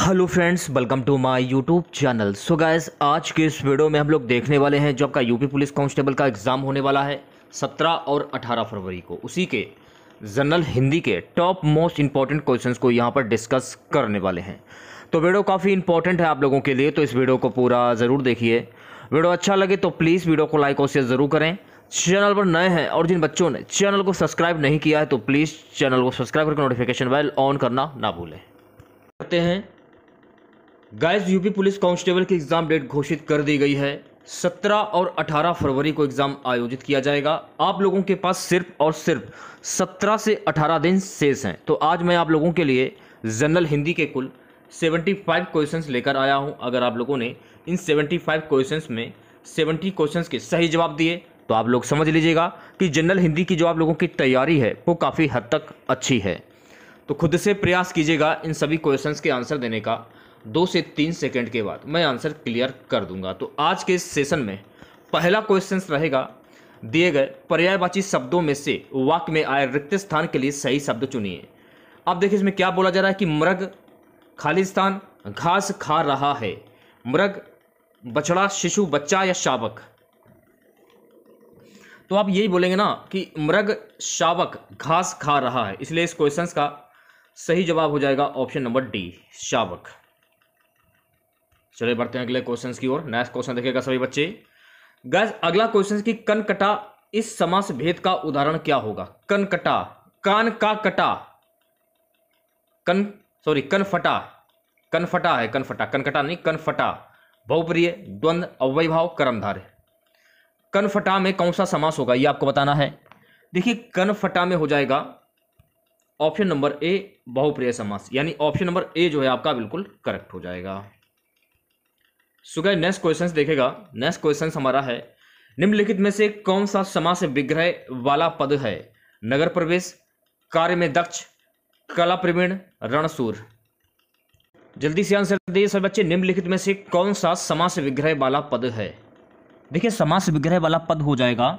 hello friends welcome to my YouTube channel so guys आज के इस वीडियो में हम लोग देखने वाले हैं जो आपका यूपी पुलिस कांस्टेबल का एग्ज़ाम होने वाला है 17 और 18 फरवरी को उसी के जनरल हिंदी के टॉप मोस्ट इंपॉर्टेंट क्वेश्चंस को यहां पर डिस्कस करने वाले हैं तो वीडियो काफ़ी इंपॉर्टेंट है आप लोगों के लिए तो इस वीडियो को पूरा ज़रूर देखिए वीडियो अच्छा लगे तो प्लीज़ वीडियो को लाइक और शेयर ज़रूर करें चैनल पर नए हैं और जिन बच्चों ने चैनल को सब्सक्राइब नहीं किया है तो प्लीज़ चैनल को सब्सक्राइब करके नोटिफिकेशन बेल ऑन करना ना भूलें करते हैं गाइस यूपी पुलिस कांस्टेबल की एग्ज़ाम डेट घोषित कर दी गई है 17 और 18 फरवरी को एग्ज़ाम आयोजित किया जाएगा आप लोगों के पास सिर्फ और सिर्फ 17 से 18 दिन शेष हैं तो आज मैं आप लोगों के लिए जनरल हिंदी के कुल 75 क्वेश्चन लेकर आया हूं अगर आप लोगों ने इन 75 क्वेश्चन में 70 क्वेश्चन के सही जवाब दिए तो आप लोग समझ लीजिएगा कि जनरल हिंदी की जो आप लोगों की तैयारी है वो काफ़ी हद तक अच्छी है तो खुद से प्रयास कीजिएगा इन सभी क्वेश्चन के आंसर देने का दो से तीन सेकंड के बाद मैं आंसर क्लियर कर दूंगा तो आज के सेशन में पहला क्वेश्चन रहेगा दिए गए पर्यायवाची शब्दों में से वाक्य में आए रिक्त स्थान के लिए सही शब्द चुनिए अब देखिए इसमें क्या बोला जा रहा है कि मृग खाली स्थान घास खा रहा है मृग बछड़ा शिशु बच्चा या शावक तो आप यही बोलेंगे ना कि मृग शावक घास खा रहा है इसलिए इस क्वेश्चन का सही जवाब हो जाएगा ऑप्शन नंबर डी शावक चले बढ़ते हैं अगले क्वेश्चन की ओर नेक्स्ट क्वेश्चन देखेगा सभी बच्चे गैस अगला क्वेश्चन की कनकटा इस समास भेद का उदाहरण क्या होगा कनकटा कान का कटा कन सॉरी कनफटा कनफटा है कनफटा कनकटा नहीं कनफटा बहुप्रिय द्वंद अव्यभाव कर्मधार कनफटा में कौन सा समास होगा ये आपको बताना है देखिए कनफटा में हो जाएगा ऑप्शन नंबर ए बहुप्रिय समास यानी ऑप्शन नंबर ए जो है आपका बिल्कुल करेक्ट हो जाएगा सो नेक्स्ट क्वेश्चन देखेगा नेक्स्ट क्वेश्चन हमारा है निम्नलिखित में से कौन सा समास विग्रह वाला पद है नगर प्रवेश कार्य में दक्ष कला प्रवीण रणसूर जल्दी से आंसर दे सर बच्चे निम्नलिखित में से कौन सा समास विग्रह वाला पद है देखिए समास विग्रह वाला पद हो जाएगा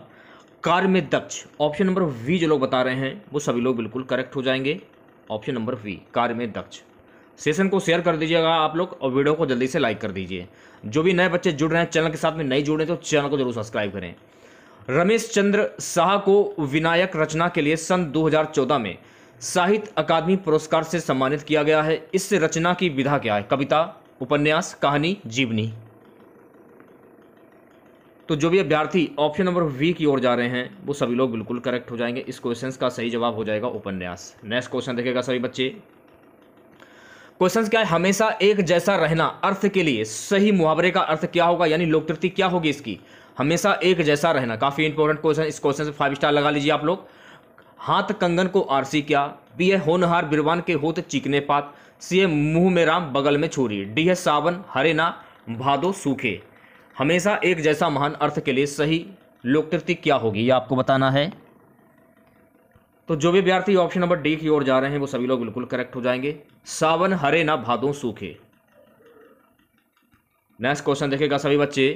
कार्य में दक्ष ऑप्शन नंबर वी जो लोग बता रहे हैं वो सभी लोग बिल्कुल करेक्ट हो जाएंगे ऑप्शन नंबर वी कार्य में दक्ष सेशन को शेयर कर दीजिएगा आप लोग और वीडियो को जल्दी से लाइक कर दीजिए जो भी नए बच्चे जुड़ रहे हैं चैनल के साथ में नहीं जुड़े तो चैनल को जरूर सब्सक्राइब करें रमेश चंद्र शाह को विनायक रचना के लिए सन 2014 में साहित्य अकादमी पुरस्कार से सम्मानित किया गया है इस रचना की विधा क्या है कविता उपन्यास कहानी जीवनी तो जो भी अभ्यर्थी ऑप्शन नंबर वी की ओर जा रहे हैं वो सभी लोग बिल्कुल करेक्ट हो जाएंगे इस क्वेश्चन का सही जवाब हो जाएगा उपन्यास नेक्स्ट क्वेश्चन देखेगा सभी बच्चे क्वेश्चन क्या है हमेशा एक जैसा रहना अर्थ के लिए सही मुहावरे का अर्थ क्या होगा यानी लोकतृति क्या होगी इसकी हमेशा एक जैसा रहना काफ़ी इंपॉर्टेंट क्वेश्चन इस क्वेश्चन से फाइव स्टार लगा लीजिए आप लोग हाथ कंगन को आरसी क्या बी है होनहार बिरवान के होत चीकने पात सी है मुंह में राम बगल में छोरी डी है सावन हरे ना भादो सूखे हमेशा एक जैसा महान अर्थ के लिए सही लोकतृति क्या होगी ये आपको बताना है तो जो भी विद्यार्थी ऑप्शन नंबर डी की ओर जा रहे हैं वो सभी लोग बिल्कुल करेक्ट हो जाएंगे सावन हरे ना भादो सूखे नेक्स्ट क्वेश्चन देखेगा सभी बच्चे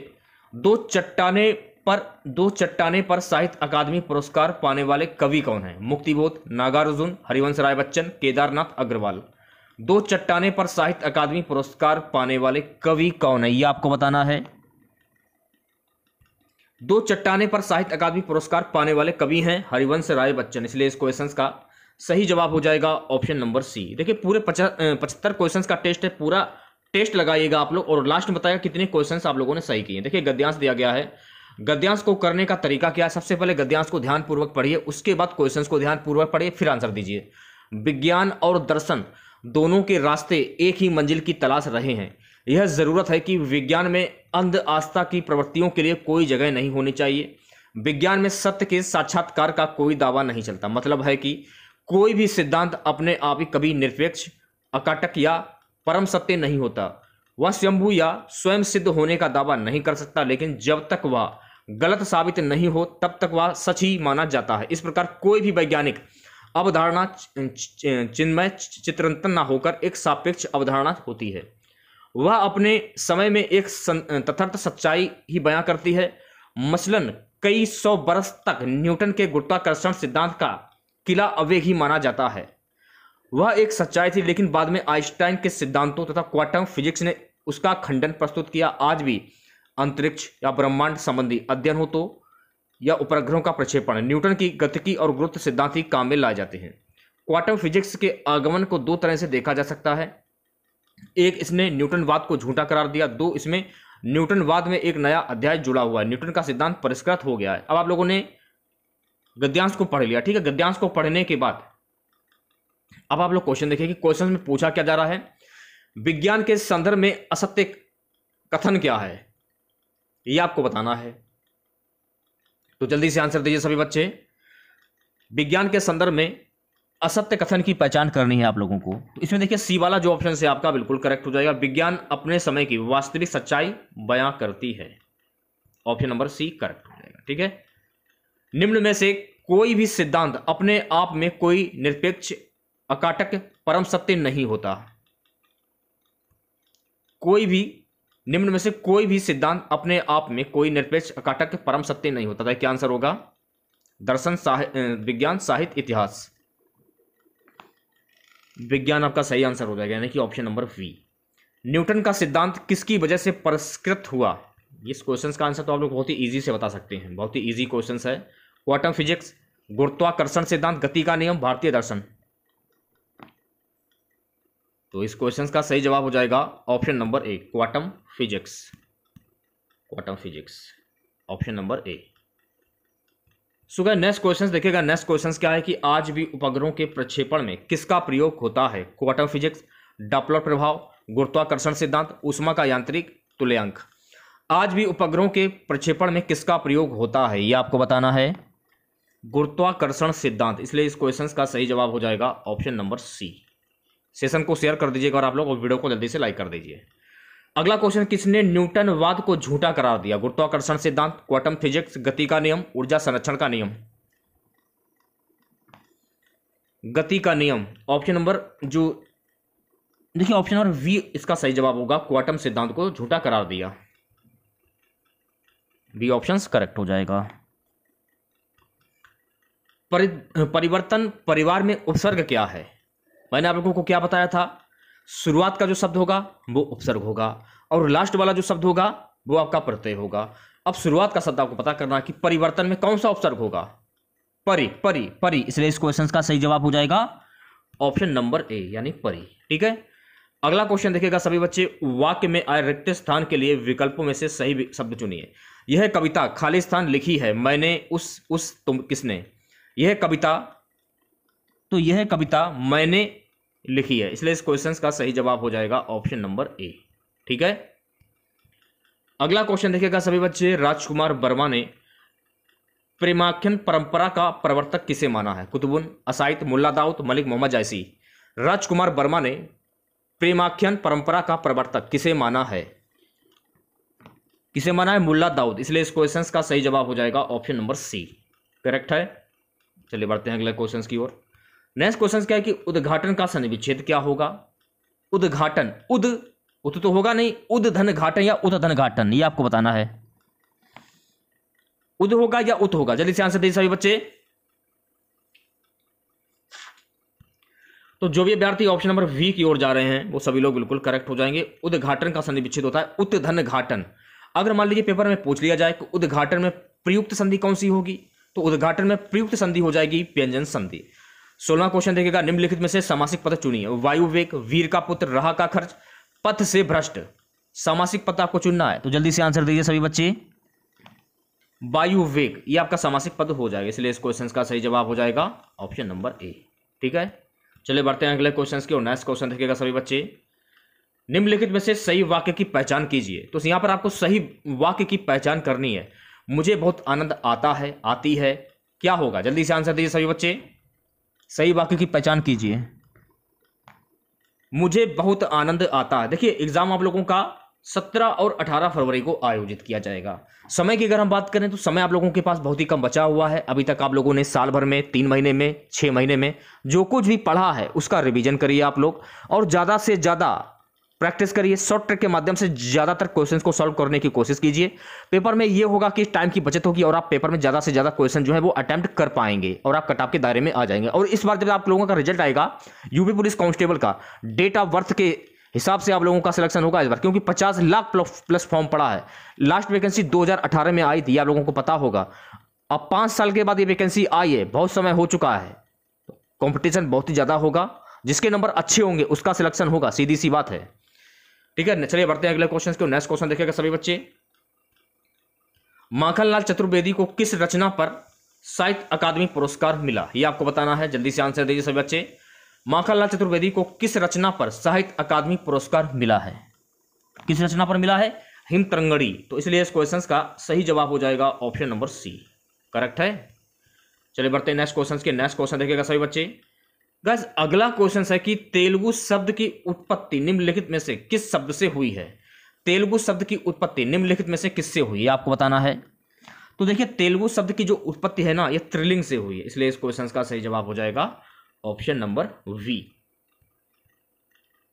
दो चट्टाने पर दो चट्टाने पर साहित्य अकादमी पुरस्कार पाने वाले कवि कौन है मुक्तिबोध नागार्जुन हरिवंश राय बच्चन केदारनाथ अग्रवाल दो चट्टाने पर साहित्य अकादमी पुरस्कार पाने वाले कवि कौन है ये आपको बताना है दो चट्टाने पर साहित्य अकादमी पुरस्कार पाने वाले कवि हैं हरिवंश राय बच्चन इसलिए इस क्वेश्चन का सही जवाब हो जाएगा ऑप्शन नंबर सी देखिए पूरे पचहत्तर क्वेश्चन का टेस्ट है पूरा टेस्ट लगाइएगा आप लोग और लास्ट में बताएगा कितने क्वेश्चन आप लोगों ने सही किए देखिए गद्यांश दिया गया है गद्यांश को करने का तरीका क्या है सबसे पहले गद्यांश को ध्यानपूर्वक पढ़िए उसके बाद क्वेश्चन को ध्यानपूर्वक पढ़िए फिर आंसर दीजिए विज्ञान और दर्शन दोनों के रास्ते एक ही मंजिल की तलाश रहे हैं यह ज़रूरत है कि विज्ञान में अंध आस्था की प्रवृत्तियों के लिए कोई जगह नहीं होनी चाहिए विज्ञान में सत्य के साक्षात्कार का कोई दावा नहीं चलता मतलब है कि कोई भी सिद्धांत अपने आप ही कभी निरपेक्ष अकाटक या परम सत्य नहीं होता वह स्वयंभू या स्वयं सिद्ध होने का दावा नहीं कर सकता लेकिन जब तक वह गलत साबित नहीं हो तब तक वह सच ही माना जाता है इस प्रकार कोई भी वैज्ञानिक अवधारणा चिन्मय चित्रंतन न होकर एक सापेक्ष अवधारणा होती है वह अपने समय में एक तथर्थ सच्चाई ही बयां करती है मसलन कई सौ बरस तक न्यूटन के गुरुत्वाकर्षण सिद्धांत का किला अवेग ही माना जाता है वह एक सच्चाई थी लेकिन बाद में आइंस्टाइन के सिद्धांतों तथा क्वांटम फिजिक्स ने उसका खंडन प्रस्तुत किया आज भी अंतरिक्ष या ब्रह्मांड संबंधी अध्ययन हो तो या उपग्रहों का प्रक्षेपण न्यूटन की गतिकी और गुरुत्व सिद्धांत ही काम में लाए जाते हैं क्वांटम फिजिक्स के आगमन को दो तरह से देखा जा सकता है एक इसने न्यूटनवाद को झूठा करार दिया दो इसमें न्यूटनवाद में एक नया अध्याय जुड़ा हुआ है न्यूटन का सिद्धांत परिष्कृत हो गया है अब आप लोगों ने गद्यांश को पढ़ लिया ठीक है गद्यांश को पढ़ने के बाद अब आप लोग क्वेश्चन देखिए क्वेश्चन में पूछा क्या जा रहा है विज्ञान के संदर्भ में असत्य कथन क्या है ये आपको बताना है तो जल्दी से आंसर दीजिए सभी बच्चे विज्ञान के संदर्भ में असत्य कथन की पहचान करनी है आप लोगों को तो इसमें देखिए सी वाला जो ऑप्शन है आपका बिल्कुल करेक्ट हो जाएगा विज्ञान अपने समय की वास्तविक सच्चाई बयां करती है ऑप्शन नंबर सी करेक्ट हो जाएगा ठीक है निम्न में से कोई भी सिद्धांत अपने आप में कोई निरपेक्ष अकाटक परम सत्य नहीं होता कोई भी निम्न में से कोई भी सिद्धांत अपने आप में कोई निरपेक्ष अकाटक परम सत्य नहीं होता था तो क्या आंसर होगा दर्शन साहित्य विज्ञान साहित्य इतिहास विज्ञान आपका सही आंसर हो जाएगा यानी कि ऑप्शन नंबर वी न्यूटन का सिद्धांत किसकी वजह से परिष्कृत हुआ इस क्वेश्चन का आंसर तो आप लोग बहुत ही ईजी से बता सकते हैं बहुत ही ईजी क्वेश्चन है क्वाटम फिजिक्स गुरुत्वाकर्षण सिद्धांत गति का नियम भारतीय दर्शन तो इस क्वेश्चन का सही जवाब हो जाएगा option number A quantum physics quantum physics option number A so next question देखिएगा नेक्स्ट क्वेश्चन क्या है कि आज भी उपग्रहों के प्रक्षेपण में किसका प्रयोग होता है क्वांटम फिजिक्स डॉपलर प्रभाव गुरुत्वाकर्षण सिद्धांत उष्मा का यांत्रिक तुल्यांक आज भी उपग्रहों के प्रक्षेपण में किसका प्रयोग होता है यह आपको बताना है गुरुत्वाकर्षण सिद्धांत इसलिए इस क्वेश्चन का सही जवाब हो जाएगा ऑप्शन नंबर सी सेशन को शेयर कर दीजिएगा और आप लोग वीडियो को जल्दी से लाइक कर दीजिए अगला क्वेश्चन किसने न्यूटन वाद को झूठा करार दिया गुरुत्वाकर्षण सिद्धांत क्वांटम फिजिक्स गति का नियम ऊर्जा संरक्षण का नियम गति का नियम ऑप्शन नंबर जो देखिए ऑप्शन नंबर वी इसका सही जवाब होगा क्वांटम सिद्धांत को झूठा करार दिया बी ऑप्शन करेक्ट हो जाएगा परिवर्तन परिवार में उपसर्ग क्या है मैंने आप लोगों को क्या बताया था शुरुआत का जो शब्द होगा वो उपसर्ग होगा और लास्ट वाला जो शब्द होगा वो आपका प्रत्यय होगा अब शुरुआत का शब्द आपको पता करना है कि परिवर्तन में कौन सा उपसर्ग होगा परी परी परी इसलिए इस क्वेश्चन का सही जवाब हो जाएगा ऑप्शन नंबर ए यानी परी ठीक है अगला क्वेश्चन देखिएगा सभी बच्चे वाक्य में रिक्त स्थान के लिए विकल्पों में से सही शब्द चुनिए यह कविता खाली स्थान लिखी है मैंने उस उस तुम किसने यह कविता तो यह कविता मैंने लिखी है इसलिए इस क्वेश्चन का सही जवाब हो जाएगा ऑप्शन नंबर ए ठीक है अगला क्वेश्चन देखिएगा सभी बच्चे राजकुमार वर्मा ने प्रेमाख्यन परंपरा का प्रवर्तक किसे माना है कुतुबुन असाइत मुल्ला दाऊद मलिक मोहम्मद जैसी राजकुमार वर्मा ने प्रेमाख्यन परंपरा का प्रवर्तक किसे माना है किसे माना है मुल्ला दाऊद इसलिए इस क्वेश्चन का सही जवाब हो जाएगा ऑप्शन नंबर सी करेक्ट है चलिए बढ़ते हैं अगले क्वेश्चन की ओर नेक्स्ट क्वेश्चन क्या है कि उद्घाटन का सन्निविच्छेद क्या होगा उद्घाटन उद उत तो होगा नहीं उद धन घाटन या उद धन घाटन ये आपको बताना है उद होगा या उत होगा जल्दी से आंसर दीजिए सभी बच्चे तो जो भी अभ्यर्थी ऑप्शन नंबर वी की ओर जा रहे हैं वो सभी लोग बिल्कुल करेक्ट हो जाएंगे उद्घाटन का विच्छेद होता है उत धन घाटन अगर मान लीजिए पेपर में पूछ लिया जाए कि उद्घाटन में प्रयुक्त संधि कौन सी होगी तो उद्घाटन में प्रयुक्त संधि हो जाएगी व्यंजन संधि सोलह क्वेश्चन देखेगा निम्नलिखित में से सामासिक पद चुनिए वायुवेग वीर का पुत्र रहा का खर्च पथ से भ्रष्ट सामासिक पद आपको चुनना है तो जल्दी से आंसर दीजिए सभी बच्चे वायुवेग ये आपका सामासिक पद हो जाएगा इसलिए इस क्वेश्चन का सही जवाब हो जाएगा ऑप्शन नंबर ए ठीक है चलिए बढ़ते हैं अगले क्वेश्चन की और नेक्स्ट क्वेश्चन देखिएगा सभी बच्चे निम्नलिखित में से सही वाक्य की पहचान कीजिए तो यहाँ पर आपको सही वाक्य की पहचान करनी है मुझे बहुत आनंद आता है आती है क्या होगा जल्दी से आंसर दीजिए सभी बच्चे सही वाक्य की पहचान कीजिए मुझे बहुत आनंद आता है देखिए एग्जाम आप लोगों का सत्रह और अठारह फरवरी को आयोजित किया जाएगा समय की अगर हम बात करें तो समय आप लोगों के पास बहुत ही कम बचा हुआ है अभी तक आप लोगों ने साल भर में तीन महीने में छः महीने में जो कुछ भी पढ़ा है उसका रिवीजन करिए आप लोग और ज़्यादा से ज़्यादा प्रैक्टिस करिए शॉर्ट ट्रिक के माध्यम से ज़्यादातर क्वेश्चन को सॉल्व करने की कोशिश कीजिए पेपर में ये होगा कि टाइम की बचत होगी और आप पेपर में ज़्यादा से ज़्यादा क्वेश्चन जो है वो अटैम्प्ट कर पाएंगे और आप कटाप के दायरे में आ जाएंगे और इस बार जब आप लोगों का रिजल्ट आएगा यूपी पुलिस कांस्टेबल का डेट ऑफ बर्थ के हिसाब से आप लोगों का सिलेक्शन होगा इस बार क्योंकि 50 लाख प्लस फॉर्म पड़ा है लास्ट वैकेंसी 2018 में आई थी आप लोगों को पता होगा अब पाँच साल के बाद ये वैकेंसी आई है बहुत समय हो चुका है कंपटीशन तो बहुत ही ज़्यादा होगा जिसके नंबर अच्छे होंगे उसका सिलेक्शन होगा सीधी सी बात है ठीक है चलिए बढ़ते हैं अगले क्वेश्चन को नेक्स्ट क्वेश्चन देखेगा सभी बच्चे माखनलाल चतुर्वेदी को किस रचना पर साहित्य अकादमी पुरस्कार मिला ये आपको बताना है जल्दी से आंसर दीजिए सभी बच्चे माखनलाल चतुर्वेदी को किस रचना पर साहित्य अकादमी पुरस्कार मिला है किस रचना पर मिला है हिम तरंगड़ी तो इसलिए इस क्वेश्चन का सही जवाब हो जाएगा ऑप्शन नंबर सी करेक्ट है चलिए बढ़ते हैं नेक्स्ट क्वेश्चन के नेक्स्ट क्वेश्चन देखेगा सभी बच्चे गैस अगला क्वेश्चन है कि तेलुगु शब्द की उत्पत्ति निम्नलिखित में से किस शब्द से हुई है तेलुगु शब्द की उत्पत्ति निम्नलिखित में से किससे हुई है आपको बताना है तो देखिए तेलुगु शब्द की जो उत्पत्ति है ना ये त्रिलिंग से हुई है इसलिए इस क्वेश्चन का सही जवाब हो जाएगा ऑप्शन नंबर वी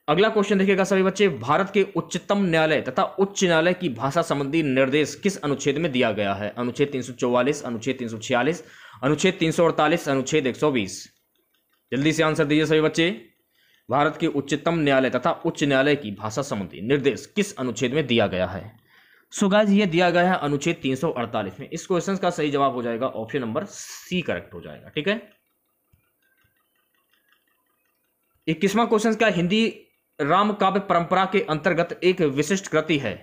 अगला क्वेश्चन देखिएगा सभी बच्चे भारत के उच्चतम न्यायालय तथा उच्च न्यायालय की भाषा संबंधी निर्देश किस अनुच्छेद में दिया गया है अनुच्छेद तीन अनुच्छेद तीन अनुच्छेद तीन अनुच्छेद एक जल्दी से आंसर दीजिए सभी बच्चे भारत के उच्चतम न्यायालय तथा उच्च न्यायालय की भाषा संबंधी निर्देश किस अनुच्छेद में दिया गया है सुगाज यह दिया गया है अनुच्छेद 348 में इस क्वेश्चन का सही जवाब हो जाएगा ऑप्शन नंबर सी करेक्ट हो जाएगा ठीक है इक्कीसवा क्वेश्चन क्या हिंदी राम काव्य परंपरा के अंतर्गत एक विशिष्ट कृति है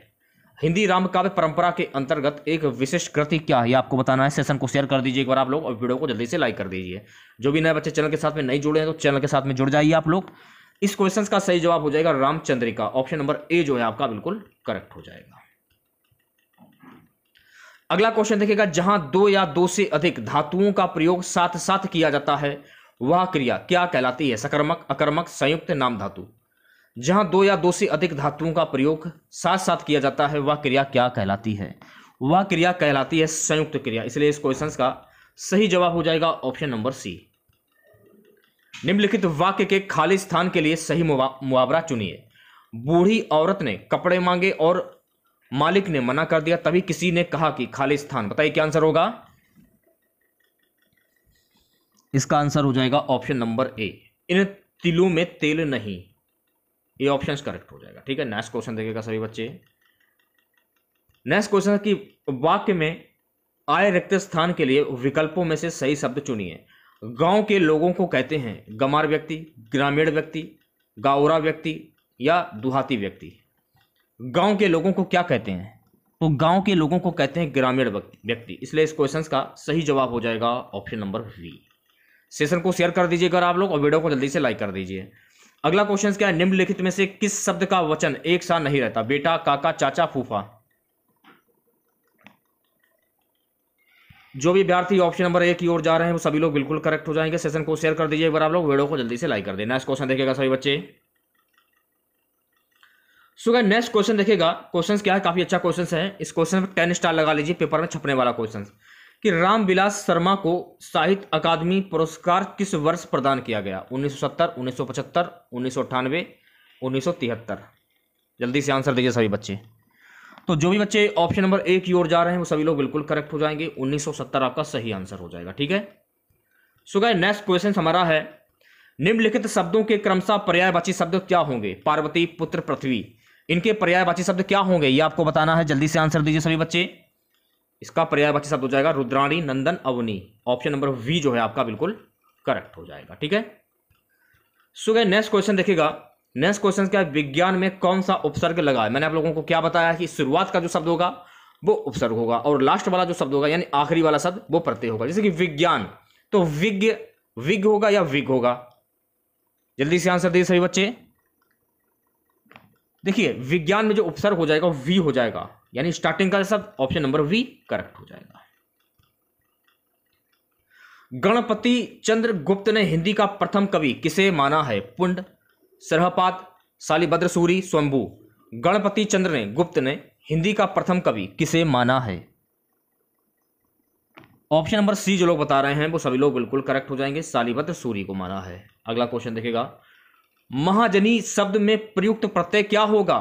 हिंदी रामकाव्य परंपरा के अंतर्गत एक विशिष्ट कृति क्या है आपको बताना है सेशन को शेयर कर दीजिए एक बार आप लोग और वीडियो को जल्दी से लाइक कर दीजिए जो भी नए बच्चे चैनल के साथ में नहीं जुड़े हैं तो चैनल के साथ में जुड़ जाइए आप लोग इस क्वेश्चन का सही जवाब हो जाएगा रामचंद्रिका ऑप्शन नंबर ए जो है आपका बिल्कुल करेक्ट हो जाएगा अगला क्वेश्चन देखिएगा जहां दो या दो से अधिक धातुओं का प्रयोग साथ साथ किया जाता है वह क्रिया क्या कहलाती है सकर्मक अकर्मक संयुक्त नाम धातु जहां दो या दो से अधिक धातुओं का प्रयोग साथ साथ किया जाता है वह क्रिया क्या कहलाती है वह क्रिया कहलाती है संयुक्त क्रिया इसलिए इस क्वेश्चन का सही जवाब हो जाएगा ऑप्शन नंबर सी निम्नलिखित वाक्य के खाली स्थान के लिए सही मुआवरा चुनिए बूढ़ी औरत ने कपड़े मांगे और मालिक ने मना कर दिया तभी किसी ने कहा कि खाली स्थान बताइए क्या आंसर होगा इसका आंसर हो जाएगा ऑप्शन नंबर ए इन तिलों में तेल नहीं ये ऑप्शन करेक्ट हो जाएगा ठीक है नेक्स्ट क्वेश्चन देखेगा सभी बच्चे नेक्स्ट क्वेश्चन कि वाक्य में आय रिक्त स्थान के लिए विकल्पों में से सही शब्द चुनिए गांव के लोगों को कहते हैं गमार व्यक्ति ग्रामीण व्यक्ति गावरा व्यक्ति या दुहाती व्यक्ति गांव के लोगों को क्या कहते हैं तो गांव के लोगों को कहते हैं ग्रामीण व्यक्ति इसलिए इस क्वेश्चन का सही जवाब हो जाएगा ऑप्शन नंबर वी सेशन को शेयर कर दीजिए अगर आप लोग और वीडियो को जल्दी से लाइक कर दीजिए अगला क्वेश्चन क्या है निम्नलिखित में से किस शब्द का वचन एक साथ नहीं रहता बेटा काका चाचा फूफा जो भी विद्यार्थी ऑप्शन नंबर एक की ओर जा रहे हैं वो सभी लोग बिल्कुल करेक्ट हो जाएंगे सेशन को शेयर कर दीजिए एक बार आप लोग वीडियो को जल्दी से लाइक कर दे नेक्स्ट क्वेश्चन देखेगा सभी बच्चे सो क्या नेक्स्ट क्वेश्चन देखेगा क्वेश्चन क्या है काफी अच्छा क्वेश्चन है इस क्वेश्चन में टेन स्टार लगा लीजिए पेपर में छपने वाला क्वेश्चन कि रामविलास शर्मा को साहित्य अकादमी पुरस्कार किस वर्ष प्रदान किया गया 1970, 1975, 1998, 1973 जल्दी से आंसर दीजिए सभी बच्चे तो जो भी बच्चे ऑप्शन नंबर एक की ओर जा रहे हैं वो सभी लोग बिल्कुल करेक्ट हो जाएंगे 1970 आपका सही आंसर हो जाएगा ठीक है सो गए नेक्स्ट क्वेश्चन हमारा है निम्नलिखित शब्दों के क्रमशः पर्यायवाची शब्द क्या होंगे पार्वती पुत्र पृथ्वी इनके पर्यायवाची शब्द क्या होंगे ये आपको बताना है जल्दी से आंसर दीजिए सभी बच्चे इसका पर्यायवाची शब्द हो जाएगा रुद्राणी नंदन अवनी ऑप्शन नंबर वी जो है आपका बिल्कुल करेक्ट हो जाएगा ठीक है सो गए नेक्स्ट क्वेश्चन देखिएगा नेक्स्ट क्वेश्चन क्या विज्ञान में कौन सा उपसर्ग लगा है मैंने आप लोगों को क्या बताया कि शुरुआत का जो शब्द होगा वो उपसर्ग होगा और लास्ट वाला जो शब्द होगा यानी आखिरी वाला शब्द वो प्रत्यय होगा जैसे कि विज्ञान तो विज्ञ विग होगा या विग होगा जल्दी से आंसर दिए सभी बच्चे देखिए विज्ञान में जो उपसर्ग हो जाएगा वी हो जाएगा यानी स्टार्टिंग का सब ऑप्शन नंबर वी करेक्ट हो जाएगा गणपति चंद्र गुप्त ने हिंदी का प्रथम कवि किसे माना है पुंड सरहपात सालिभद्र सूरी स्वंभु गणपति चंद्र ने गुप्त ने हिंदी का प्रथम कवि किसे माना है ऑप्शन नंबर सी जो लोग बता रहे हैं वो सभी लोग बिल्कुल करेक्ट हो जाएंगे सालिभद्र सूरी को माना है अगला क्वेश्चन देखेगा महाजनी शब्द में प्रयुक्त प्रत्यय क्या होगा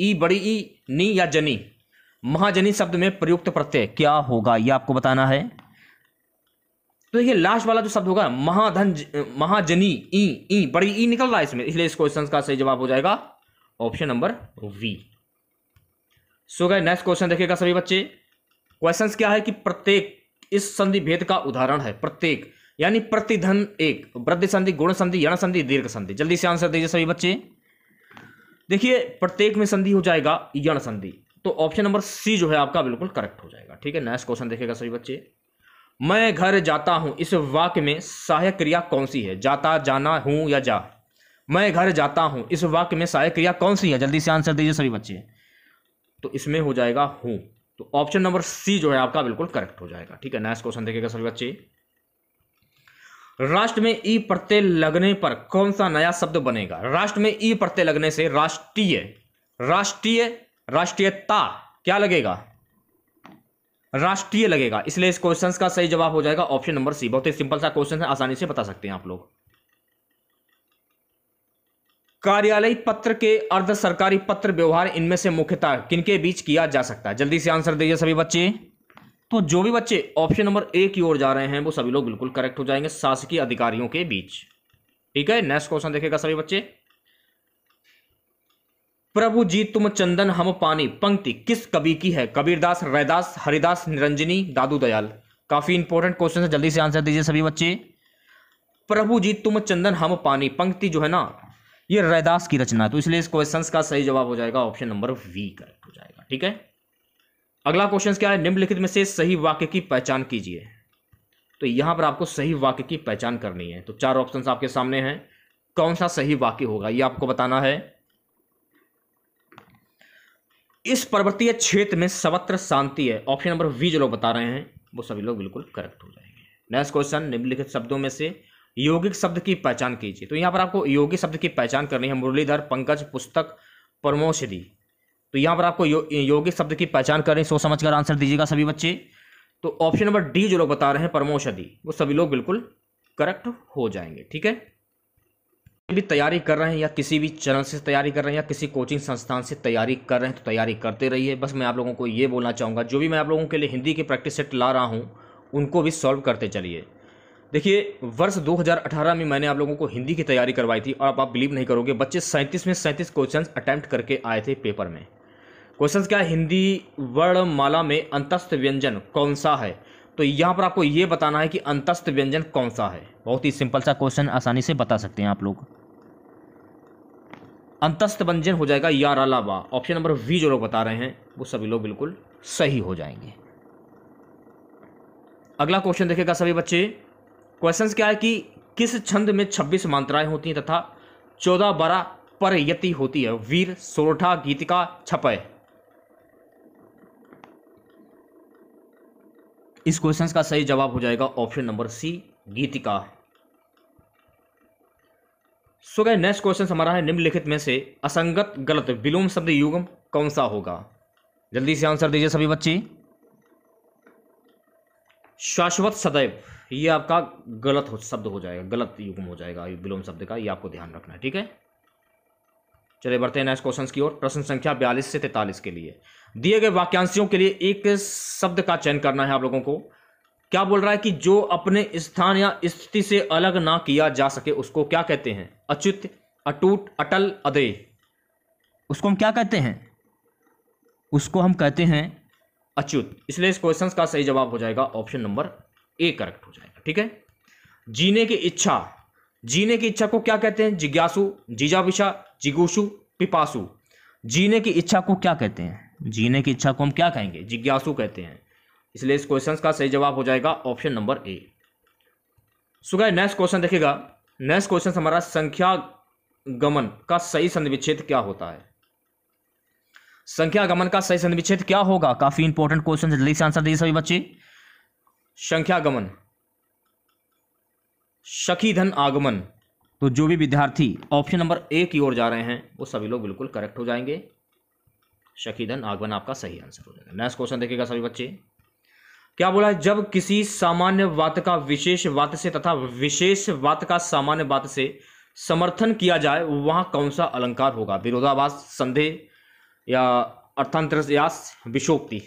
ई बड़ी ई नी या जनी महाजनी शब्द में प्रयुक्त प्रत्यय क्या होगा यह आपको बताना है तो देखिए लास्ट वाला जो शब्द होगा महाधन महाजनी ई ई बड़ी ई निकल रहा है इसमें इसलिए इस क्वेश्चन का सही जवाब हो जाएगा ऑप्शन नंबर वी सो गए नेक्स्ट क्वेश्चन देखिएगा सभी बच्चे क्वेश्चन क्या है कि प्रत्येक इस संधि भेद का उदाहरण है प्रत्येक यानी प्रतिधन एक वृद्धि संधि गुण संधि यण संधि दीर्घ संधि जल्दी से आंसर दीजिए सभी बच्चे देखिए प्रत्येक में संधि हो जाएगा यण संधि तो ऑप्शन नंबर सी जो है आपका बिल्कुल करेक्ट हो जाएगा ठीक है नेक्स्ट क्वेश्चन देखेगा सभी बच्चे मैं घर जाता हूं इस वाक्य में सहायक क्रिया कौन सी है जाता जाना हूं या जा मैं घर जाता हूं इस वाक्य में सहायक क्रिया कौन सी है जल्दी से आंसर दीजिए सभी बच्चे तो इसमें हो जाएगा हूं तो ऑप्शन नंबर सी जो है आपका बिल्कुल करेक्ट हो जाएगा ठीक है नेक्स्ट क्वेश्चन देखेगा सभी बच्चे राष्ट्र में ई प्रत्यय लगने पर कौन सा नया शब्द बनेगा राष्ट्र में ई प्रत्यय लगने से राष्ट्रीय राष्ट्रीय राष्ट्रीयता क्या लगेगा राष्ट्रीय लगेगा इसलिए इस क्वेश्चन का सही जवाब हो जाएगा ऑप्शन नंबर सी बहुत ही सिंपल सा क्वेश्चन है आसानी से बता सकते हैं आप लोग कार्यालय पत्र के अर्ध सरकारी पत्र व्यवहार इनमें से मुख्यतः किनके बीच किया जा सकता है जल्दी से आंसर दीजिए सभी बच्चे तो जो भी बच्चे ऑप्शन नंबर ए की ओर जा रहे हैं वो सभी लोग बिल्कुल करेक्ट हो जाएंगे शासकीय अधिकारियों के बीच ठीक है नेक्स्ट क्वेश्चन देखेगा सभी बच्चे प्रभु जी तुम चंदन हम पानी पंक्ति किस कवि की है कबीरदास रैदास हरिदास निरंजनी दादू दयाल काफी इंपॉर्टेंट क्वेश्चन है जल्दी से आंसर दीजिए सभी बच्चे प्रभु जी तुम चंदन हम पानी पंक्ति जो है ना ये रैदास की रचना है तो इसलिए इस क्वेश्चन का सही जवाब हो जाएगा ऑप्शन नंबर वी करेक्ट हो जाएगा ठीक है अगला क्वेश्चन क्या है निम्नलिखित में से सही वाक्य की पहचान कीजिए तो यहां पर आपको सही वाक्य की पहचान करनी है तो चार ऑप्शन आपके सामने हैं कौन सा सही वाक्य होगा ये आपको बताना है इस पर्वतीय क्षेत्र में सवत्र शांति है ऑप्शन नंबर वी जो लोग बता रहे हैं वो सभी लोग बिल्कुल करेक्ट हो जाएंगे नेक्स्ट क्वेश्चन निम्नलिखित शब्दों में से यौगिक शब्द की पहचान कीजिए तो यहां पर आपको यौगिक शब्द की पहचान करनी है मुरलीधर पंकज पुस्तक परमोषदी तो यहाँ पर आपको यो, योगिक शब्द की पहचान करें सोच समझ कर आंसर दीजिएगा सभी बच्चे तो ऑप्शन नंबर डी जो लोग बता रहे हैं परमोषधि वो सभी लोग बिल्कुल करेक्ट हो जाएंगे ठीक है भी तैयारी कर रहे हैं या किसी भी चैनल से तैयारी कर रहे हैं या किसी कोचिंग संस्थान से तैयारी कर रहे हैं तो तैयारी करते रहिए बस मैं आप लोगों को ये बोलना चाहूँगा जो भी मैं आप लोगों के लिए हिंदी के प्रैक्टिस सेट ला रहा हूँ उनको भी सॉल्व करते चलिए देखिए वर्ष 2018 में मैंने आप लोगों को हिंदी की तैयारी करवाई थी और आप बिलीव नहीं करोगे बच्चे सैंतीस में सैंतीस क्वेश्चन अटैम्प्ट करके आए थे पेपर में क्वेश्चन क्या है हिंदी वर्णमाला में अंतस्थ व्यंजन कौन सा है तो यहाँ पर आपको ये बताना है कि अंतस्थ व्यंजन कौन सा है बहुत ही सिंपल सा क्वेश्चन आसानी से बता सकते हैं आप लोग अंतस्थ व्यंजन हो जाएगा या रलावा ऑप्शन नंबर वी जो लोग बता रहे हैं वो सभी लोग बिल्कुल सही हो जाएंगे अगला क्वेश्चन देखेगा सभी बच्चे क्वेश्चन क्या है कि किस छंद में छब्बीस मात्राएं होती हैं तथा चौदह बारह पर यति होती है वीर सोरठा गीतिका छपय इस क्वेश्चन का सही जवाब हो जाएगा ऑप्शन नंबर सी गीतिका सो गए नेक्स्ट क्वेश्चन हमारा है निम्नलिखित में से असंगत गलत विलोम शब्द युगम कौन सा होगा जल्दी से आंसर दीजिए सभी बच्चे शाश्वत सदैव ये आपका गलत हो, शब्द हो जाएगा गलत युगम हो जाएगा विलोम शब्द का ये आपको ध्यान रखना है ठीक है चलिए बढ़ते हैं नेक्स्ट क्वेश्चन की ओर प्रश्न संख्या बयालीस से तैतालीस के लिए दिए गए वाक्यांशियों के लिए एक शब्द का चयन करना है आप लोगों को क्या बोल रहा है कि जो अपने स्थान या स्थिति से अलग ना किया जा सके उसको क्या कहते हैं अच्युत अटूट अटल अदय उसको हम क्या कहते हैं उसको हम कहते हैं अच्युत इसलिए इस क्वेश्चन का सही जवाब हो जाएगा ऑप्शन नंबर ए करेक्ट हो जाएगा ठीक है जीने की इच्छा जीने की इच्छा को क्या कहते हैं जिज्ञासु जिजाविशा जिगुशु पिपासु जीने की इच्छा को क्या कहते हैं जीने की इच्छा को हम क्या कहेंगे जिज्ञासु कहते हैं इसलिए इस क्वेश्चन का सही जवाब हो जाएगा option number A so next question देखिएगा नेक्स्ट क्वेश्चन हमारा संख्या गमन का सही संधिविच्छेद क्या होता है संख्या गमन का सही संधिविच्छेद क्या होगा काफी इंपॉर्टेंट क्वेश्चन जल्दी से आंसर दीजिए सभी बच्चे संख्या गमन शखी धन आगमन तो जो भी विद्यार्थी ऑप्शन नंबर ए की ओर जा रहे हैं वो सभी लोग बिल्कुल करेक्ट हो जाएंगे शकीदन आगवन आपका सही आंसर हो जाएगा नेक्स्ट क्वेश्चन देखिएगा सभी बच्चे क्या बोला है जब किसी सामान्य वात का विशेष वात से तथा विशेष वात का सामान्य वात से समर्थन किया जाए वहां कौन सा अलंकार होगा विरोधाभास संदेह या अर्थांतर विशोक्ति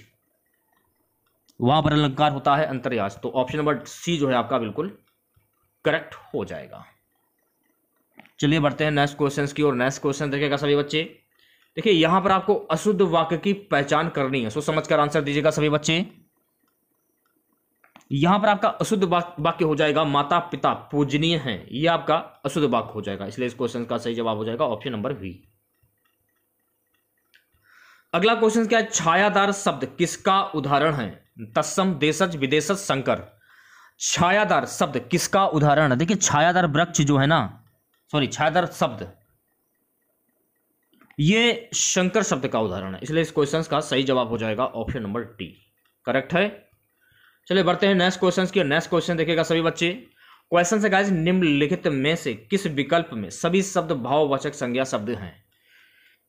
वहां पर अलंकार होता है अंतर्यास तो ऑप्शन नंबर सी जो है आपका बिल्कुल करेक्ट हो जाएगा चलिए बढ़ते हैं नेक्स्ट क्वेश्चन की और नेक्स्ट क्वेश्चन देखेगा सभी बच्चे देखिए यहां पर आपको अशुद्ध वाक्य की पहचान करनी है सो समझ कर आंसर दीजिएगा सभी बच्चे यहां पर आपका अशुद्ध वाक्य हो जाएगा माता पिता पूजनीय हैं ये आपका अशुद्ध वाक्य हो जाएगा इसलिए इस क्वेश्चन का सही जवाब हो जाएगा ऑप्शन नंबर वी अगला क्वेश्चन क्या है छायादार शब्द किसका उदाहरण है तस्सम देशज विदेशज शंकर छायादार शब्द किसका उदाहरण है देखिए छायादार वृक्ष जो है ना सॉरी छायादार शब्द ये शंकर शब्द का उदाहरण है इसलिए इस क्वेश्चन का सही जवाब हो जाएगा ऑप्शन नंबर टी करेक्ट है चलिए बढ़ते हैं नेक्स्ट क्वेश्चन की नेक्स्ट क्वेश्चन देखेगा सभी बच्चे क्वेश्चन से गाइज निम्नलिखित में से किस विकल्प में सभी शब्द भाववाचक संज्ञा शब्द हैं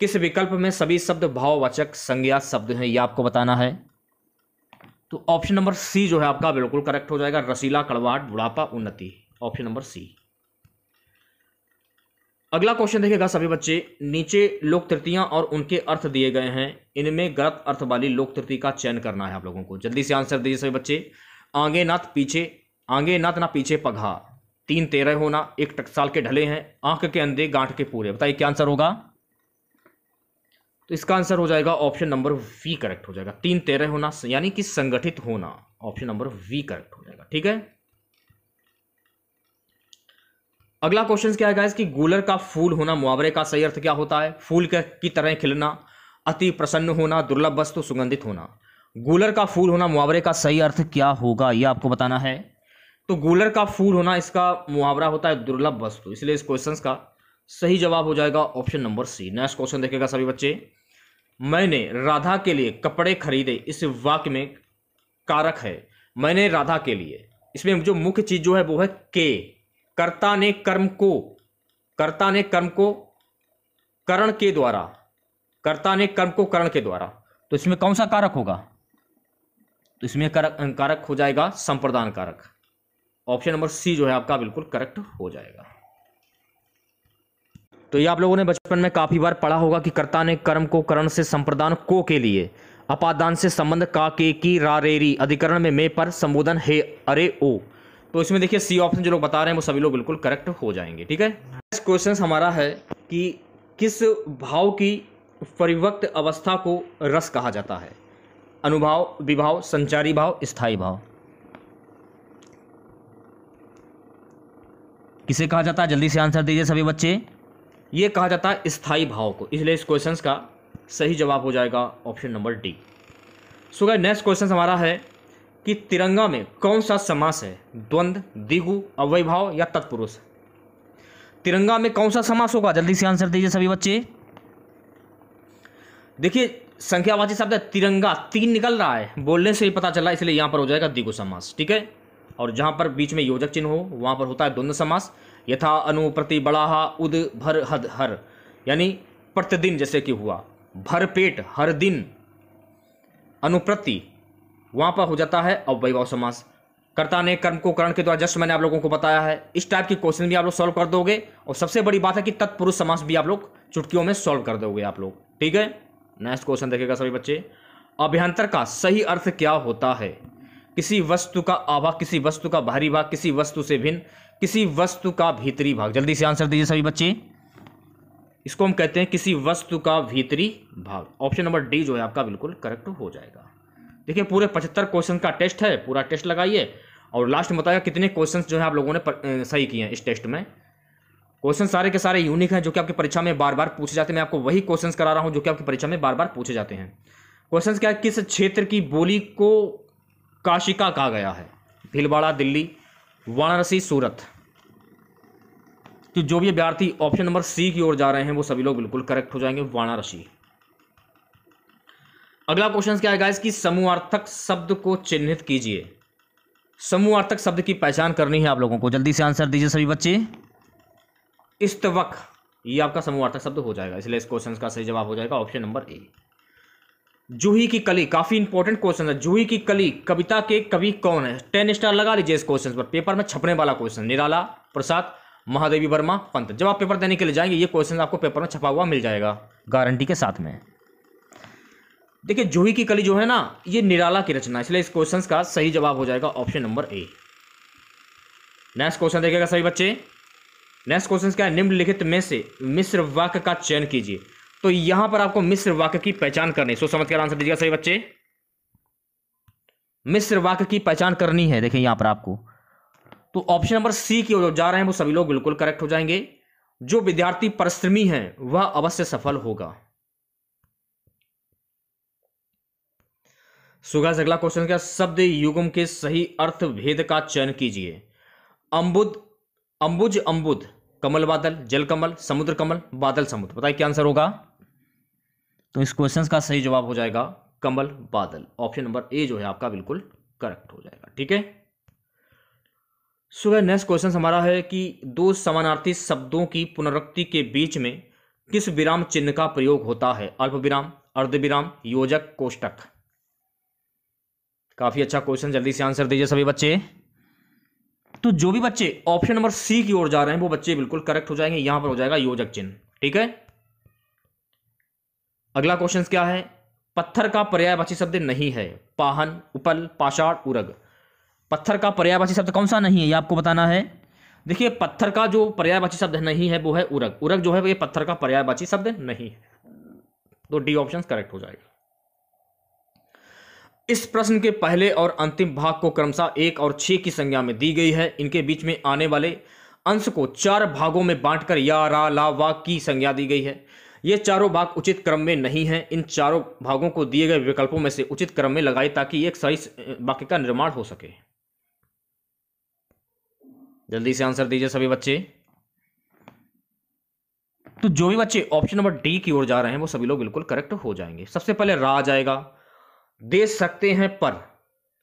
किस विकल्प में सभी शब्द भाववाचक संज्ञा शब्द हैं यह आपको बताना है तो ऑप्शन नंबर सी जो है आपका बिल्कुल करेक्ट हो जाएगा रसीला कड़वाहट बुढ़ापा उन्नति ऑप्शन नंबर सी अगला क्वेश्चन देखेगा सभी बच्चे नीचे लोक तृतीया और उनके अर्थ दिए गए हैं इनमें गलत अर्थ वाली लोक तृतीय का चयन करना है आप लोगों को जल्दी से आंसर दीजिए सभी बच्चे आगे नाथ पीछे आगे नाथ ना पीछे पघा तीन तेरह होना एक टकसाल के ढले हैं आंख के अंधे गांठ के पूरे बताइए क्या आंसर होगा तो इसका आंसर हो जाएगा ऑप्शन नंबर वी करेक्ट हो जाएगा तीन तेरह होना यानी कि संगठित होना ऑप्शन नंबर वी करेक्ट हो जाएगा ठीक है अगला क्वेश्चन क्या है गाइस कि गूलर का फूल होना मुआवरे का सही अर्थ क्या होता है फूल की तरह खिलना अति प्रसन्न होना दुर्लभ वस्तु सुगंधित होना गोलर का फूल होना मुआवरे का सही अर्थ क्या होगा यह आपको बताना है तो गोलर का फूल होना इसका मुआवरा होता है दुर्लभ वस्तु इसलिए इस क्वेश्चन का सही जवाब हो जाएगा option number C next question देखेगा सभी बच्चे मैंने राधा के लिए कपड़े खरीदे इस वाक्य में कारक है मैंने राधा के लिए इसमें जो मुख्य चीज जो है वो है के कर्ता ने कर्म को कर्ता ने कर्म को करण के द्वारा कर्ता ने कर्म को करण के द्वारा तो इसमें कौन सा कारक होगा तो इसमें कारक कारक हो जाएगा संप्रदान कारक ऑप्शन नंबर सी जो है आपका बिल्कुल करेक्ट हो जाएगा तो ये आप लोगों ने बचपन में काफी बार पढ़ा होगा कि कर्ता ने कर्म को करण से संप्रदान को के लिए अपादान से संबंध का के की रारेरी अधिकरण में मे पर संबोधन हे अरे ओ तो इसमें देखिए सी ऑप्शन जो लोग बता रहे हैं वो सभी लोग बिल्कुल करेक्ट हो जाएंगे ठीक है नेक्स्ट क्वेश्चन हमारा है कि किस भाव की परिवक्त अवस्था को रस कहा जाता है अनुभाव विभाव संचारी भाव स्थाई भाव किसे कहा जाता है जल्दी से आंसर दीजिए सभी बच्चे ये कहा जाता है स्थाई भाव को इसलिए इस क्वेश्चन का सही जवाब हो जाएगा ऑप्शन नंबर डी सो गए नेक्स्ट क्वेश्चन हमारा है कि तिरंगा में कौन सा समास है द्वंद दिगु अव्यभाव या तत्पुरुष तिरंगा में कौन सा समास होगा जल्दी से आंसर दीजिए सभी बच्चे देखिए संख्यावाची शब्द है तिरंगा तीन निकल रहा है बोलने से ही पता चला इसलिए यहां पर हो जाएगा दिगु समास ठीक है और जहां पर बीच में योजक चिन्ह हो वहां पर होता है द्वंद्व समास यथा अनु प्रति बड़ाहा उद भर हद हर यानी प्रतिदिन जैसे कि हुआ भर पेट हर दिन अनुप्रति वहां पर हो जाता है अव्यवाह समास कर्ता ने कर्म को करण के द्वारा जस्ट मैंने आप लोगों को बताया है इस टाइप की क्वेश्चन भी आप लोग सॉल्व कर दोगे और सबसे बड़ी बात है कि तत्पुरुष समास भी आप लोग चुटकियों में सॉल्व कर दोगे आप लोग ठीक है नेक्स्ट क्वेश्चन देखेगा सभी बच्चे अभ्यंतर का सही अर्थ क्या होता है किसी वस्तु का आभा किसी वस्तु का बाहरी भाग किसी वस्तु से भिन्न किसी वस्तु का भीतरी भाग जल्दी से आंसर दीजिए सभी बच्चे इसको हम कहते हैं किसी वस्तु का भीतरी भाग ऑप्शन नंबर डी जो है आपका बिल्कुल करेक्ट हो जाएगा देखिए पूरे पचहत्तर क्वेश्चन का टेस्ट है पूरा टेस्ट लगाइए और लास्ट में बताया कितने क्वेश्चन जो है आप लोगों ने पर, ए, सही किए हैं इस टेस्ट में क्वेश्चन सारे के सारे यूनिक हैं जो कि आपकी परीक्षा में बार बार पूछे जाते हैं मैं आपको वही क्वेश्चन करा रहा हूँ जो कि आपकी परीक्षा में बार बार पूछे जाते हैं क्वेश्चन क्या किस क्षेत्र की बोली को काशिका कहा गया है भीलवाड़ा दिल्ली वाराणसी सूरत तो जो भी अभ्यार्थी ऑप्शन नंबर सी की ओर जा रहे हैं वो सभी लोग बिल्कुल करेक्ट हो जाएंगे वाराणसी अगला क्वेश्चन क्या है गाइस कि समूहार्थक शब्द को चिन्हित कीजिए समूहार्थक शब्द की पहचान करनी है आप लोगों को जल्दी से आंसर दीजिए सभी बच्चे इस्तवक ये आपका समूहार्थक शब्द हो जाएगा इसलिए इस क्वेश्चन का सही जवाब हो जाएगा ऑप्शन नंबर ए जूही की कली काफी इंपॉर्टेंट क्वेश्चन है जूही की कली कविता के कवि कौन है टेन स्टार लगा लीजिए इस क्वेश्चन पर पेपर में छपने वाला क्वेश्चन निराला प्रसाद महादेवी वर्मा पंत जब आप पेपर देने के लिए जाएंगे ये क्वेश्चन आपको पेपर में छपा हुआ मिल जाएगा गारंटी के साथ में देखिए जूही की कली जो है ना ये निराला की रचना इसलिए इस क्वेश्चन का सही जवाब हो जाएगा option number A next question देखेगा सभी बच्चे नेक्स्ट क्वेश्चन क्या है निम्नलिखित में से मिश्र वाक्य का चयन कीजिए तो यहां पर आपको मिश्र वाक्य की पहचान करनी सोच समझ कर आंसर दीजिएगा सही बच्चे मिश्र वाक्य की पहचान करनी है देखिए यहां पर आपको तो ऑप्शन नंबर सी की ओर जा रहे हैं वो सभी लोग बिल्कुल करेक्ट हो जाएंगे जो विद्यार्थी परिश्रमी हैं वह अवश्य सफल होगा सुगा अगला क्वेश्चन क्या शब्द युगम के सही अर्थ भेद का चयन कीजिए अम्बुद अम्बुज अंबुद कमल बादल जल कमल समुद्र कमल बादल समुद्र बताइए क्या आंसर होगा तो इस क्वेश्चन का सही जवाब हो जाएगा कमल बादल ऑप्शन नंबर ए जो है आपका बिल्कुल करेक्ट हो जाएगा ठीक है सुबह नेक्स्ट क्वेश्चन हमारा है कि दो समानार्थी शब्दों की पुनरुक्ति के बीच में किस विराम चिन्ह का प्रयोग होता है अल्प विराम अर्ध विराम योजक कोष्टक काफ़ी अच्छा क्वेश्चन जल्दी से आंसर दीजिए सभी बच्चे तो जो भी बच्चे ऑप्शन नंबर सी की ओर जा रहे हैं वो बच्चे बिल्कुल करेक्ट हो जाएंगे यहां पर हो जाएगा योजक चिन्ह ठीक है अगला क्वेश्चन क्या है पत्थर का पर्यायवाची शब्द नहीं है पाहन उपल पाषाण उरग पत्थर का पर्यायवाची शब्द कौन सा नहीं है ये आपको बताना है देखिए पत्थर का जो पर्यायवाची शब्द नहीं है वो है उरग उरग जो है वो ये पत्थर का पर्यायवाची शब्द नहीं है तो डी ऑप्शन करेक्ट हो जाएगा इस प्रश्न के पहले और अंतिम भाग को क्रमशः एक और छह की संज्ञा में दी गई है इनके बीच में आने वाले अंश को चार भागों में बांटकर या रा ला वा की संज्ञा दी गई है ये चारों भाग उचित क्रम में नहीं हैं इन चारों भागों को दिए गए विकल्पों में से उचित क्रम में लगाए ताकि एक सही वाक्य का निर्माण हो सके जल्दी से आंसर दीजिए सभी बच्चे तो जो भी बच्चे ऑप्शन नंबर डी की ओर जा रहे हैं वो सभी लोग बिल्कुल करेक्ट हो जाएंगे सबसे पहले रा आ जाएगा दे सकते हैं पर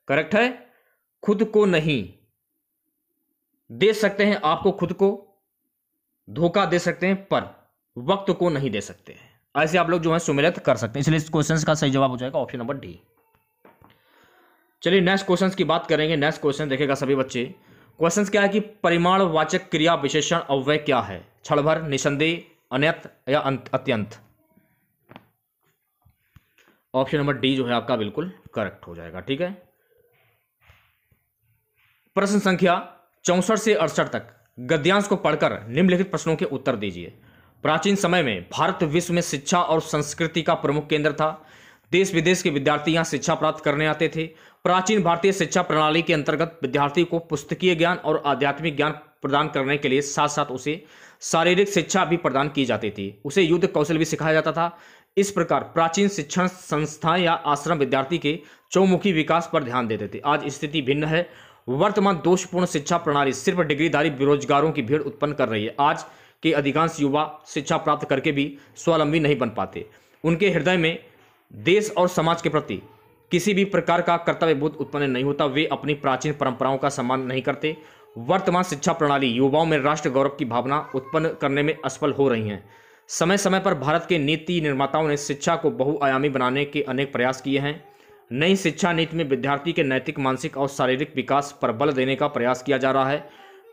करेक्ट है खुद को नहीं दे सकते हैं आपको खुद को धोखा दे सकते हैं पर वक्त को नहीं दे सकते हैं ऐसे आप लोग जो है सुमिलित कर सकते हैं इसलिए इस क्वेश्चन का सही जवाब हो जाएगा ऑप्शन नंबर डी चलिए नेक्स्ट क्वेश्चन की बात करेंगे नेक्स्ट क्वेश्चन देखेगा सभी बच्चे क्वेश्चन क्या है कि परिमाणवाचक क्रिया विशेषण अव्यय क्या है क्षण निसंदेह अन्यत या अत्यंत ऑप्शन नंबर डी जो है आपका बिल्कुल करेक्ट हो जाएगा ठीक है प्रश्न संख्या चौसठ से अड़सठ तक गद्यांश को पढ़कर निम्नलिखित प्रश्नों के उत्तर दीजिए प्राचीन समय में भारत विश्व में शिक्षा और संस्कृति का प्रमुख केंद्र था देश विदेश के विद्यार्थी यहां शिक्षा प्राप्त करने आते थे प्राचीन भारतीय शिक्षा प्रणाली के अंतर्गत विद्यार्थी को पुस्तकीय ज्ञान और आध्यात्मिक ज्ञान प्रदान करने के लिए साथ साथ उसे शारीरिक शिक्षा भी प्रदान की जाती थी उसे युद्ध कौशल भी सिखाया जाता था इस प्रकार प्राचीन शिक्षण संस्थाएं या आश्रम विद्यार्थी के चौमुखी विकास पर ध्यान देते थे आज स्थिति भिन्न है वर्तमान दोषपूर्ण शिक्षा प्रणाली सिर्फ डिग्रीधारी बेरोजगारों की भीड़ उत्पन्न कर रही है आज के अधिकांश युवा शिक्षा प्राप्त करके भी स्वावलंबी नहीं बन पाते उनके हृदय में देश और समाज के प्रति किसी भी प्रकार का कर्तव्य बोध उत्पन्न नहीं होता वे अपनी प्राचीन परंपराओं का सम्मान नहीं करते वर्तमान शिक्षा प्रणाली युवाओं में राष्ट्र गौरव की भावना उत्पन्न करने में असफल हो रही है समय समय पर भारत के नीति निर्माताओं ने शिक्षा को बहुआयामी बनाने के अनेक प्रयास किए हैं नई शिक्षा नीति में विद्यार्थी के नैतिक मानसिक और शारीरिक विकास पर बल देने का प्रयास किया जा रहा है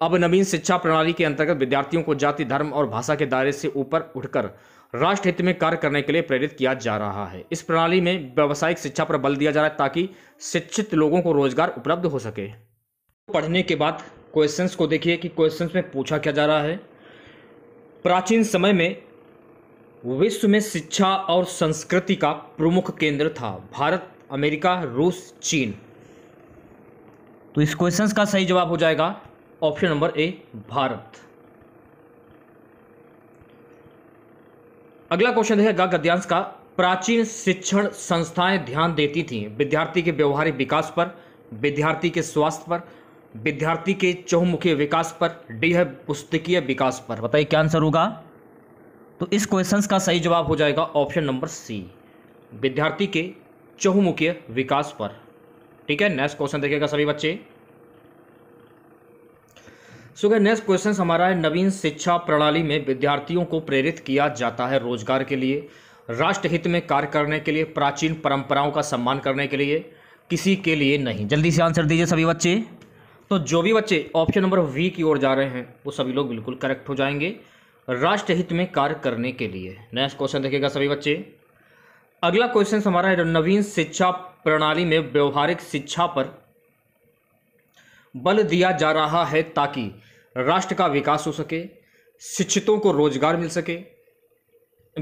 अब नवीन शिक्षा प्रणाली के अंतर्गत विद्यार्थियों को जाति धर्म और भाषा के दायरे से ऊपर उठकर राष्ट्र हित में कार्य करने के लिए प्रेरित किया जा रहा है इस प्रणाली में व्यावसायिक शिक्षा पर बल दिया जा रहा है ताकि शिक्षित लोगों को रोजगार उपलब्ध हो सके पढ़ने के बाद क्वेश्चंस को देखिए कि क्वेश्चंस में पूछा क्या जा रहा है प्राचीन समय में विश्व में शिक्षा और संस्कृति का प्रमुख केंद्र था भारत अमेरिका रूस चीन तो इस क्वेश्चन का सही जवाब हो जाएगा ऑप्शन नंबर ए भारत अगला क्वेश्चन है गद्यांश का प्राचीन शिक्षण संस्थाएं ध्यान देती थीं विद्यार्थी के व्यवहारिक विकास पर विद्यार्थी के स्वास्थ्य पर विद्यार्थी के चौहमुखी विकास पर डी है पुस्तकीय विकास पर बताइए क्या आंसर होगा तो इस क्वेश्चन का सही जवाब हो जाएगा ऑप्शन नंबर सी विद्यार्थी के चहुमुखीय विकास पर ठीक है नेक्स्ट क्वेश्चन देखेगा सभी बच्चे सो गए नेक्स्ट क्वेश्चन हमारा है नवीन शिक्षा प्रणाली में विद्यार्थियों को प्रेरित किया जाता है रोजगार के लिए राष्ट्रहित में कार्य करने के लिए प्राचीन परंपराओं का सम्मान करने के लिए किसी के लिए नहीं जल्दी से आंसर दीजिए सभी बच्चे तो जो भी बच्चे ऑप्शन नंबर वी की ओर जा रहे हैं वो सभी लोग बिल्कुल करेक्ट हो जाएंगे राष्ट्रहित में कार्य करने के लिए नेक्स्ट क्वेश्चन देखिएगा सभी बच्चे अगला क्वेश्चन हमारा है नवीन शिक्षा प्रणाली में व्यवहारिक शिक्षा पर बल दिया जा रहा है ताकि राष्ट्र का विकास हो सके शिक्षितों को रोजगार मिल सके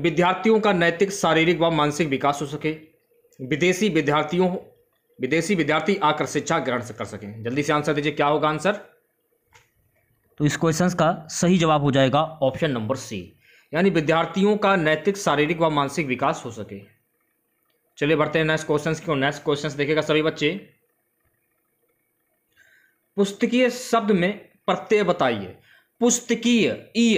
विद्यार्थियों का नैतिक शारीरिक व मानसिक विकास हो सके विदेशी विद्यार्थियों विदेशी विद्यार्थी आकर शिक्षा ग्रहण कर सकें जल्दी से आंसर दीजिए क्या होगा आंसर तो इस क्वेश्चन का सही जवाब हो जाएगा ऑप्शन नंबर सी यानी विद्यार्थियों का नैतिक शारीरिक व मानसिक विकास हो सके चलिए बढ़ते हैं नेक्स्ट क्वेश्चन की नेक्स्ट क्वेश्चन देखेगा सभी बच्चे पुस्तकीय शब्द में प्रत्यय बताइए पुस्तकीय ई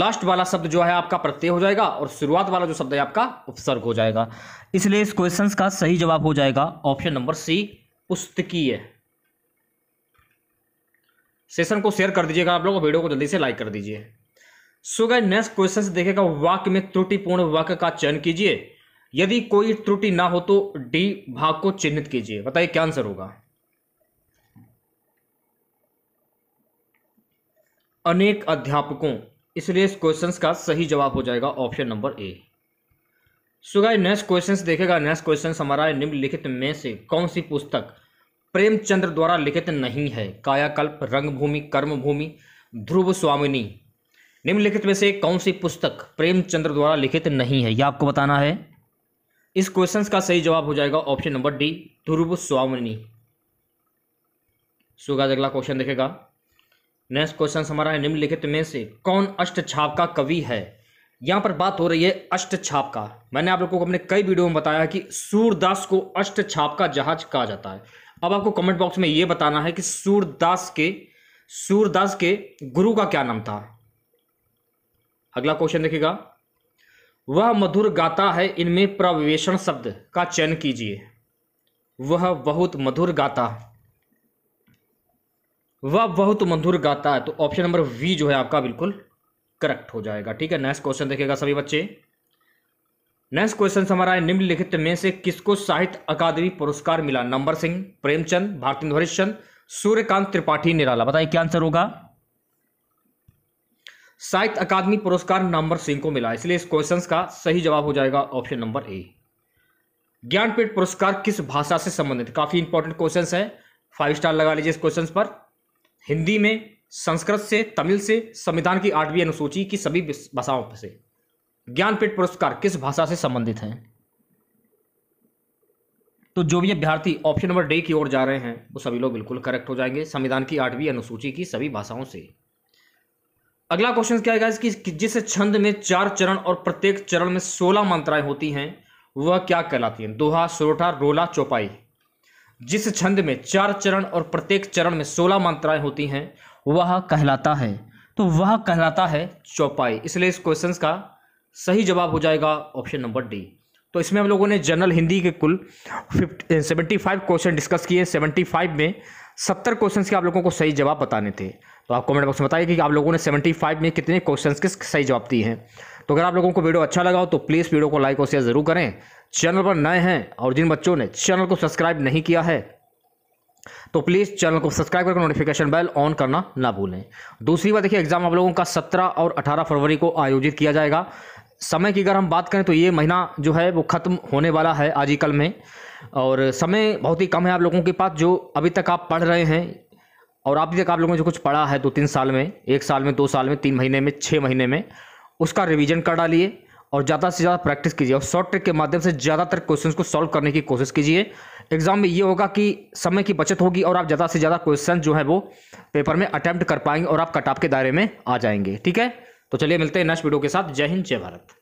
लास्ट वाला शब्द जो है आपका प्रत्यय हो जाएगा और शुरुआत वाला जो शब्द है आपका उपसर्ग हो जाएगा इसलिए इस क्वेश्चन का सही जवाब हो जाएगा ऑप्शन नंबर सी पुस्तकीय सेशन को शेयर कर दीजिएगा आप लोग वीडियो को जल्दी से लाइक कर दीजिए सो गए नेक्स्ट क्वेश्चन देखेगा वाक्य में त्रुटिपूर्ण वाक्य का चयन कीजिए यदि कोई त्रुटि ना हो तो डी भाग को चिन्हित कीजिए बताइए क्या आंसर होगा अनेक अध्यापकों इसलिए इस क्वेश्चन का सही जवाब हो जाएगा option number A so guys next question देखेगा नेक्स्ट क्वेश्चन हमारा निम्नलिखित में से कौन सी पुस्तक प्रेमचंद्र द्वारा लिखित नहीं है कायाकल्प रंगभूमि कर्मभूमि ध्रुव स्वामिनी निम्नलिखित में से कौन सी पुस्तक प्रेमचंद्र द्वारा लिखित नहीं है यह आपको बताना है इस क्वेश्चन का सही जवाब हो जाएगा ऑप्शन नंबर डी ध्रुव स्वामिनी सुगाज अगला क्वेश्चन देखेगा नेक्स्ट क्वेश्चन हमारा है निम्नलिखित में से कौन अष्ट छाप का कवि है यहां पर बात हो रही है अष्ट छाप का मैंने आप लोगों को अपने कई वीडियो में बताया कि सूरदास को अष्ट छाप का जहाज कहा जाता है अब आपको कमेंट बॉक्स में ये बताना है कि सूरदास के सूरदास के गुरु का क्या नाम था अगला क्वेश्चन देखिएगा वह मधुर गाता है इनमें प्रवेशन शब्द का चयन कीजिए वह बहुत मधुर गाता वह बहुत मधुर गाता है तो ऑप्शन नंबर वी जो है आपका बिल्कुल करेक्ट हो जाएगा ठीक है नेक्स्ट क्वेश्चन देखिएगा सभी बच्चे नेक्स्ट क्वेश्चन हमारा है निम्नलिखित में से किसको साहित्य अकादमी पुरस्कार मिला नंबर सिंह प्रेमचंद भारतेंद्र हरिश्चंद सूर्यकांत त्रिपाठी निराला बताइए क्या आंसर होगा साहित्य अकादमी पुरस्कार नंबर सिंह को मिला इसलिए इस क्वेश्चन का सही जवाब हो जाएगा ऑप्शन नंबर ए ज्ञानपीठ पुरस्कार किस भाषा से संबंधित काफी इंपॉर्टेंट क्वेश्चन है फाइव स्टार लगा लीजिए इस क्वेश्चन पर हिंदी में संस्कृत से तमिल से संविधान की आठवीं अनुसूची की सभी भाषाओं से ज्ञानपीठ पुरस्कार किस भाषा से संबंधित हैं तो जो भी अभ्यर्थी ऑप्शन नंबर डे की ओर जा रहे हैं वो सभी लोग बिल्कुल करेक्ट हो जाएंगे संविधान की आठवीं अनुसूची की सभी भाषाओं से अगला क्वेश्चन क्या है कि जिस छंद में चार चरण और प्रत्येक चरण में सोलह मंत्राएं होती हैं वह क्या कहलाती हैं दोहा सोरठा रोला चौपाई जिस छंद में चार चरण और प्रत्येक चरण में सोलह मंत्राएं होती हैं वह कहलाता है तो वह कहलाता है चौपाई इसलिए इस क्वेश्चन का सही जवाब हो जाएगा ऑप्शन नंबर डी तो इसमें हम लोगों ने जनरल हिंदी के कुल fifty seventy five question discuss किए सेवेंटी फाइव में सत्तर क्वेश्चन के आप लोगों को सही जवाब बताने थे तो आप कमेंट बॉक्स में बताइए कि आप लोगों ने सेवेंटी फाइव में कितने क्वेश्चन के सही जवाब दिए हैं तो अगर आप लोगों को वीडियो अच्छा लगा हो तो प्लीज़ वीडियो को लाइक और शेयर ज़रूर करें चैनल पर नए हैं और जिन बच्चों ने चैनल को सब्सक्राइब नहीं किया है तो प्लीज़ चैनल को सब्सक्राइब करके नोटिफिकेशन बेल ऑन करना ना भूलें दूसरी बात देखिए एग्जाम आप लोगों का 17 और 18 फरवरी को आयोजित किया जाएगा समय की अगर हम बात करें तो ये महीना जो है वो ख़त्म होने वाला है आज ही कल में और समय बहुत ही कम है आप लोगों के पास जो अभी तक आप पढ़ रहे हैं और अभी तक आप लोगों ने जो कुछ पढ़ा है दो तीन साल में एक साल में दो साल में तीन महीने में छः महीने में उसका रिविज़न कर डालिए और ज़्यादा से ज़्यादा प्रैक्टिस कीजिए और शॉर्ट ट्रिक के माध्यम से ज़्यादातर क्वेश्चंस को सॉल्व करने की कोशिश कीजिए एग्जाम में ये होगा कि समय की बचत होगी और आप ज़्यादा से ज़्यादा क्वेश्चन जो है वो पेपर में अटैम्प्ट कर पाएंगे और आप कटाप के दायरे में आ जाएंगे ठीक है तो चलिए मिलते हैं नेक्स्ट वीडियो के साथ जय हिंद जय भारत